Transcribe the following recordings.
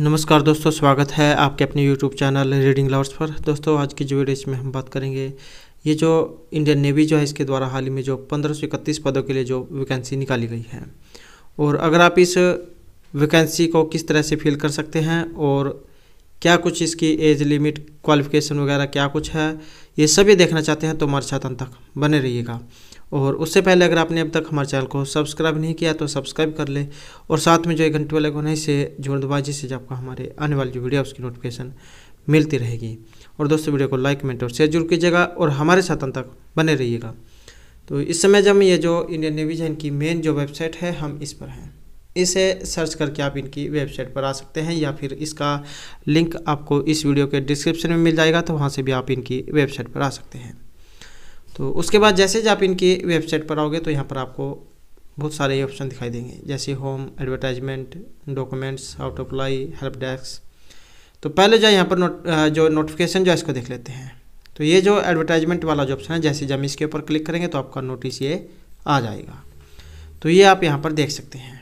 नमस्कार दोस्तों स्वागत है आपके अपने यूट्यूब चैनल रीडिंग लवर्स पर दोस्तों आज की जो वीडियो इसमें हम बात करेंगे ये जो इंडियन नेवी जो है इसके द्वारा हाल ही में जो पंद्रह पदों के लिए जो वैकेंसी निकाली गई है और अगर आप इस वैकेंसी को किस तरह से फिल कर सकते हैं और क्या कुछ इसकी एज लिमिट क्वालिफिकेशन वगैरह क्या कुछ है ये सभी देखना चाहते हैं तो हमारे साथ अंत तक बने रहिएगा और उससे पहले अगर आपने अब तक हमारे चैनल को सब्सक्राइब नहीं किया तो सब्सक्राइब कर लें और साथ में जो एक घंटे वाले को नहीं से जोड़ दबा जिससे आपका हमारे आने वाली जो वीडियो उसकी नोटिफिकेशन मिलती रहेगी और दोस्तों वीडियो को लाइक कमेंट और शेयर जरूर कीजिएगा और हमारे साथ अंत तक बने रहिएगा तो इस समय जब ये जो इंडियन नेवी है इनकी मेन जो वेबसाइट है हम इस पर हैं इसे सर्च करके आप इनकी वेबसाइट पर आ सकते हैं या फिर इसका लिंक आपको इस वीडियो के डिस्क्रिप्शन में मिल जाएगा तो वहाँ से भी आप इनकी वेबसाइट पर आ सकते हैं तो उसके बाद जैसे जब आप इनकी वेबसाइट पर आओगे तो यहाँ पर आपको बहुत सारे ऑप्शन दिखाई देंगे जैसे home advertisement documents out apply help desk तो पहले जो यहाँ पर नोट जो नोटिफिकेशन जो है इसको देख लेते हैं तो ये जो एडवर्टाइजमेंट वाला जो ऑप्शन है जैसे जब इसके ऊपर क्लिक करेंगे तो आपका नोटिस ये आ जाएगा तो ये आप यहाँ पर देख सकते हैं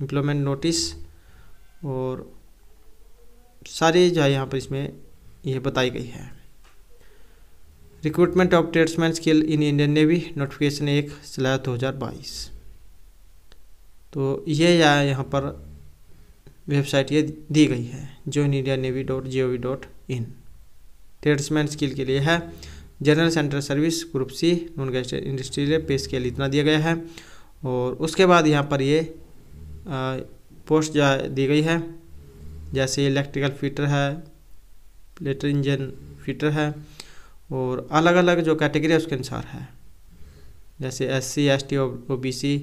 इम्प्लॉयमेंट नोटिस और सारे जो है यहाँ पर इसमें ये बताई गई है recruitment of tradesman skill in Indian navy notification एक सलाह दो हज़ार बाईस तो ये या यहाँ पर वेबसाइट ये दी गई है in India navy dot G O V dot in tradesman skill के लिए है general central service group C non gazetted pay pay scale इतना दिया गया है और उसके बाद यहाँ पर ये पोस्ट जो दी गई है जैसे इलेक्ट्रिकल फिटर है लेटर इंजन फिटर है और अलग अलग जो कैटेगरी है उसके अनुसार है जैसे S C S T O B C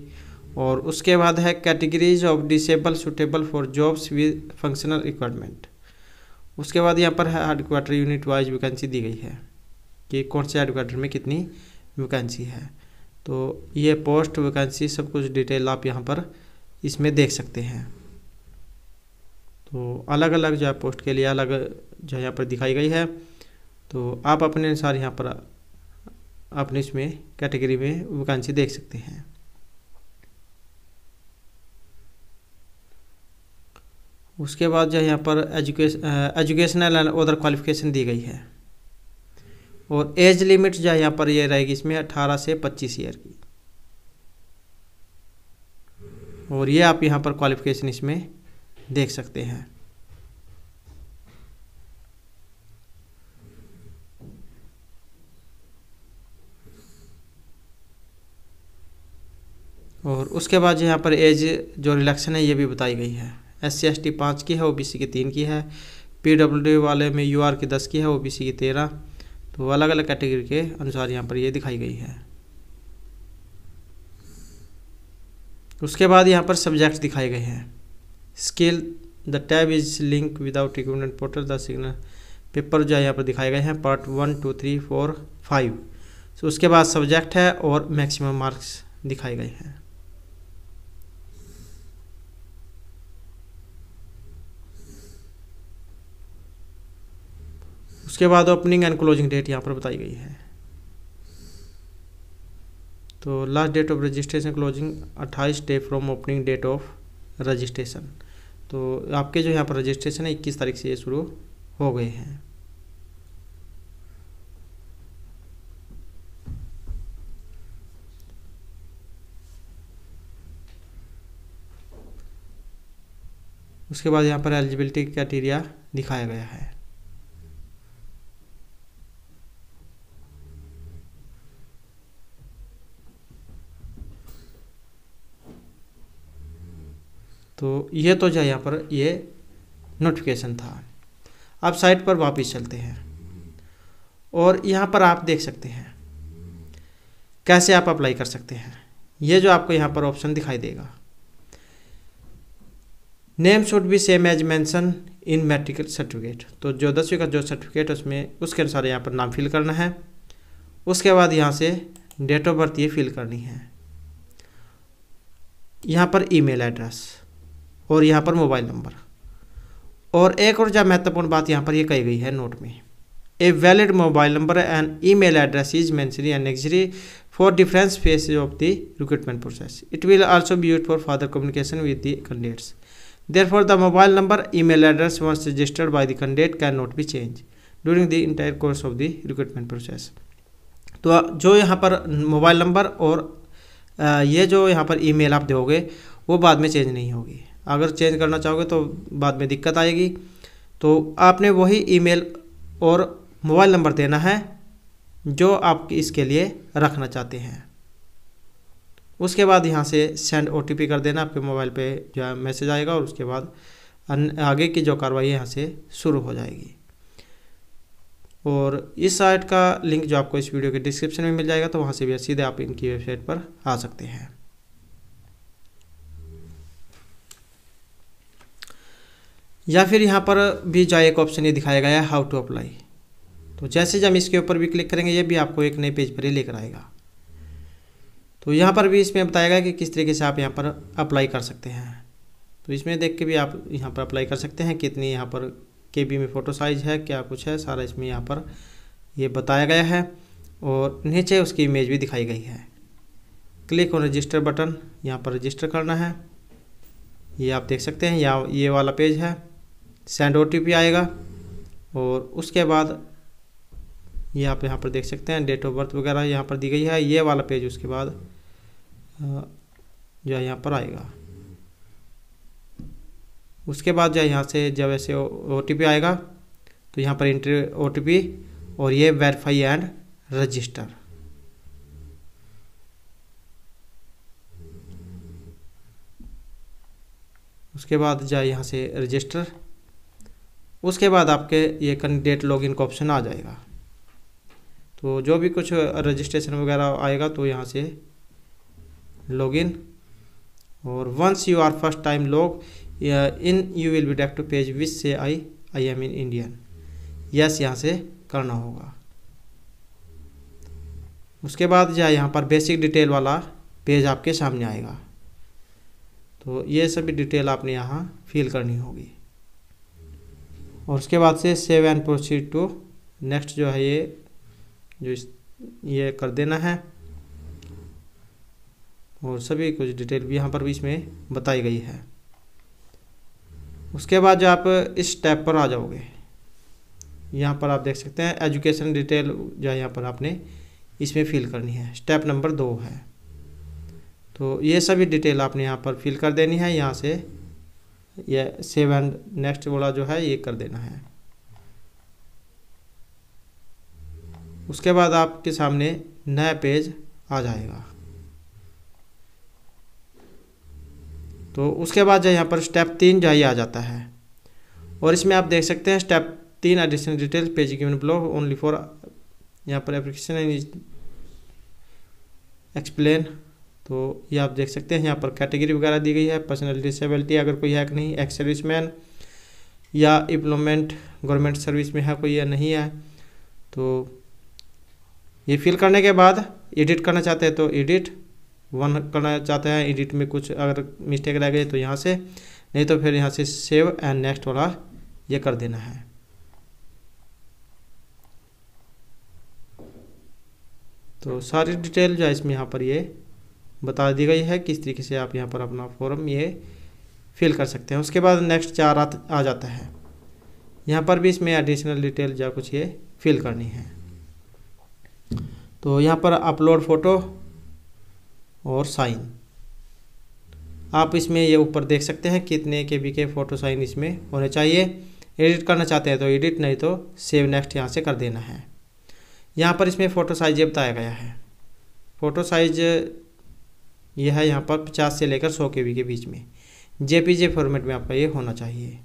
और उसके बाद है categories of disable suitable for jobs with functional requirement उसके बाद यहाँ पर है headquarter unit wise vacancy दी गई है कि कौन से हेड क्वार्टर में कितनी वैकेंसी है तो ये पोस्ट वैकेंसी सब कुछ डिटेल आप यहाँ पर इसमें देख सकते हैं तो अलग अलग जो है पोस्ट के लिए अलग जो यहाँ पर दिखाई गई है तो आप अपने अनुसार यहाँ पर अपने इसमें कैटेगरी में वैकेंसी देख सकते हैं उसके बाद जो है यहाँ पर education educational and other qualification दी गई है और एज लिमिट जो है यहाँ पर ये यह रहेगी इसमें 18 से 25 ईयर की और ये आप यहाँ पर क्वालिफिकेशन इसमें देख सकते हैं उसके बाद जो यहाँ पर एज जो रिलेक्शन है ये भी बताई गई है एस सी एस टी पाँच की है ओ बी सी की तीन की है पी डब्ल्यू डी वाले में यू आर की दस की है ओ बी सी की तेरह तो अलग अलग कैटेगरी के अनुसार यहाँ पर ये दिखाई गई है उसके बाद यहाँ पर सब्जेक्ट दिखाए गए हैं skill the tab is link without equipment portal the signal paper जो है यहाँ पर दिखाए गए हैं part one two three four five तो उसके बाद सब्जेक्ट है और मैक्सिमम मार्क्स दिखाए गए हैं उसके बाद ओपनिंग एंड क्लोजिंग डेट यहाँ पर बताई गई है तो last date of registration closing 28 day from opening date of registration तो आपके जो यहाँ पर रजिस्ट्रेशन है 21 तारीख से ये शुरू हो गए हैं उसके बाद यहाँ पर एलिजिबिलिटी क्राइटेरिया दिखाया गया है तो यह तो जो यहाँ पर ये नोटिफिकेशन था अब साइट पर वापस चलते हैं और यहाँ पर आप देख सकते हैं कैसे आप अप्लाई कर सकते हैं ये जो आपको यहाँ पर ऑप्शन दिखाई देगा name should be same as mention in metrical certificate तो जो दसवीं का जो सर्टिफिकेट है उसमें उसके अनुसार यहाँ पर नाम फिल करना है उसके बाद यहाँ से डेट ऑफ बर्थ ये फिल करनी है यहाँ पर ईमेल एड्रेस और यहाँ पर मोबाइल नंबर और एक और ज्यादा महत्वपूर्ण बात यहाँ पर यह कही गई है नोट में a valid mobile number and e mail address is mandatory and necessary for difference phase of the recruitment process it will also be use for further communication with the candidates therefore the mobile number e mail address once registered by the candidate can not be change during the entire course of the recruitment process तो जो यहाँ पर mobile number और ये जो यहाँ पर ई mail आप दोगे वो बाद में चेंज नहीं होगी अगर चेंज करना चाहोगे तो बाद में दिक्कत आएगी तो आपने वही ईमेल और मोबाइल नंबर देना है जो आप इसके लिए रखना चाहते हैं उसके बाद यहाँ से सेंड ओ कर देना आपके मोबाइल पे जो है मैसेज आएगा और उसके बाद आगे की जो कार्रवाई यहाँ से शुरू हो जाएगी और इस साइट का लिंक जो आपको इस वीडियो के डिस्क्रिप्शन में मिल जाएगा तो वहाँ से भी सीधे आप इनकी वेबसाइट पर आ सकते हैं या फिर यहाँ पर भी जो एक ऑप्शन ये दिखाया गया है हाउ टू अप्लाई तो जैसे हम इसके ऊपर भी क्लिक करेंगे ये भी आपको एक नए पेज पर ही लेकर आएगा तो यहाँ पर भी इसमें बताया गया कि किस तरीके से आप यहाँ पर अप्लाई कर सकते हैं तो इसमें देख के भी आप यहाँ पर अप्लाई कर सकते हैं कितनी यहाँ पर के बी में फ़ोटो साइज है क्या कुछ है सारा इसमें यहाँ पर ये बताया गया है और नीचे उसकी इमेज भी दिखाई गई है क्लिक और रजिस्टर बटन यहाँ पर रजिस्टर करना है ये आप देख सकते हैं या ये वाला पेज है सेंड ओ आएगा और उसके बाद ये आप यहाँ पर देख सकते हैं डेट ऑफ बर्थ वगैरह यहाँ पर दी गई है ये वाला पेज उसके बाद जो है यहाँ पर आएगा उसके बाद जो यहाँ से जब ऐसे ओ आएगा तो यहाँ पर इंटर ओ और ये वेरीफाई एंड रजिस्टर उसके बाद जाए यहाँ से रजिस्टर उसके बाद आपके ये कैंडिडेट लॉगिन का ऑप्शन आ जाएगा तो जो भी कुछ रजिस्ट्रेशन वगैरह आएगा तो यहाँ से लॉगिन और once you are first time log in you will be directed to page which says I I am in Indian yes यहाँ से करना होगा उसके बाद जो है यहाँ पर बेसिक डिटेल वाला पेज आपके सामने आएगा तो ये सभी डिटेल आपने यहाँ फिल करनी होगी और उसके बाद से save and proceed to next जो है ये जो ये कर देना है और सभी कुछ डिटेल भी यहाँ पर भी इसमें बताई गई है उसके बाद जो आप इस टैब पर आ जाओगे यहाँ पर आप देख सकते हैं एजुकेशन डिटेल जो है यहाँ पर आपने इसमें फिल करनी है स्टेप नंबर दो है तो ये सभी डिटेल आपने यहाँ पर फिल कर देनी है यहाँ से ये सेव एंड नेक्स्ट वाला जो है ये कर देना है उसके बाद आपके सामने नया पेज आ जाएगा तो उसके बाद जो यहाँ पर स्टेप तीन जो ही आ जाता है और इसमें आप देख सकते हैं स्टेप तीन additional detail page given blog only for यहाँ पर एप्लीकेशन एक्सप्लेन तो ये आप देख सकते हैं यहाँ पर कैटेगरी वगैरह दी गई है पर्सनल डिसेबिलिटी अगर कोई है कि नहीं एक्स सर्विस मैन या इम्प्लॉयमेंट गवर्नमेंट सर्विस में है कोई या नहीं है तो ये फिल करने के बाद एडिट करना चाहते हैं तो एडिट वन करना चाहते हैं एडिट में कुछ अगर मिस्टेक रह गई तो यहाँ से नहीं तो फिर यहाँ से सेव एंड नेक्स्ट वाला ये कर देना है तो सारी डिटेल जो है इसमें यहाँ पर ये बता दी गई है किस तरीके से आप यहाँ पर अपना फॉर्म ये फिल कर सकते हैं उसके बाद नेक्स्ट चार आ जाता है यहाँ पर भी इसमें एडिशनल डिटेल या कुछ ये फिल करनी है तो यहाँ पर अपलोड फ़ोटो और साइन आप इसमें ये ऊपर देख सकते हैं कितने के बी के फ़ोटो साइन इसमें होने चाहिए एडिट करना चाहते हैं तो एडिट नहीं तो सेव नेक्स्ट यहाँ से कर देना है यहाँ पर इसमें फ़ोटो साइज ये बताया गया है फ़ोटो साइज यह है यहाँ पर पचास से लेकर सौ के के बीच में जेपीजे फॉर्मेट में आपका ये होना चाहिए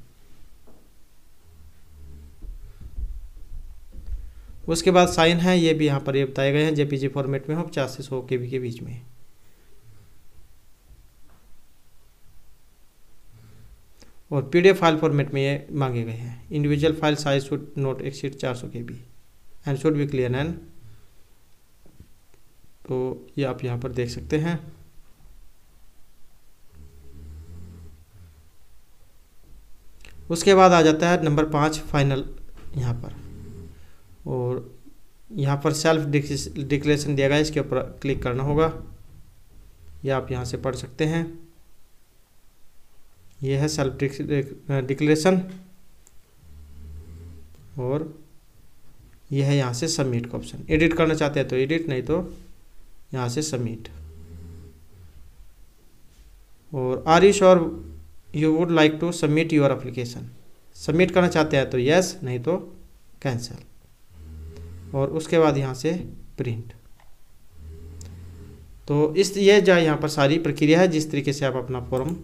उसके बाद साइन है ये भी यहाँ पर ये बताए गए हैं जे फॉर्मेट में हो पचास से सौ के के बीच में और पीडीएफ फाइल फॉर्मेट में ये मांगे गए हैं individual file size should exceed चार सौ K B and should be clear and तो ये आप यहाँ पर देख सकते हैं उसके बाद आ जाता है नंबर पाँच फाइनल यहाँ पर और यहाँ पर सेल्फ डिक्लेरेशन दिया गया इसके ऊपर क्लिक करना होगा यह आप यहाँ से पढ़ सकते हैं यह है सेल्फ डिक्लेरेशन uh, और यह है यहाँ से सबमिट का ऑप्शन एडिट करना चाहते हैं तो एडिट नहीं तो यहाँ से सबमिट और आरिश और you would like to submit your application submit करना चाहते हैं तो यस नहीं तो कैंसिल और उसके बाद यहाँ से प्रिंट तो इस ये जो यहाँ पर सारी प्रक्रिया है जिस तरीके से आप अपना फॉर्म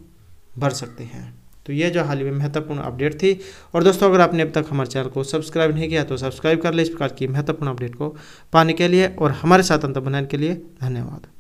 भर सकते हैं तो ये जो हाल ही में महत्वपूर्ण अपडेट थी और दोस्तों अगर आपने अब तक हमारे चैनल को सब्सक्राइब नहीं किया तो सब्सक्राइब कर ले इस प्रकार की महत्वपूर्ण अपडेट को पाने के लिए और हमारे साथ अंत बनाने के लिए धन्यवाद